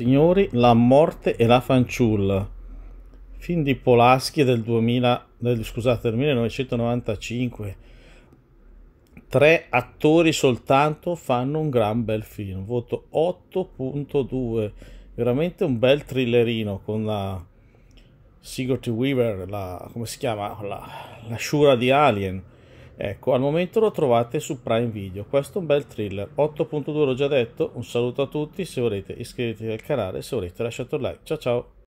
Signori, la morte e la fanciulla. Film di Polaschi del, 2000, del, scusate, del 1995. Tre attori soltanto fanno un gran bel film. Voto 8.2. Veramente un bel thrillerino con la Sigurd Weaver, la, come si chiama? La, la Shura di Alien Ecco, al momento lo trovate su Prime Video. Questo è un bel thriller. 8.2 l'ho già detto. Un saluto a tutti. Se volete iscrivetevi al canale. Se volete lasciate un like. Ciao ciao.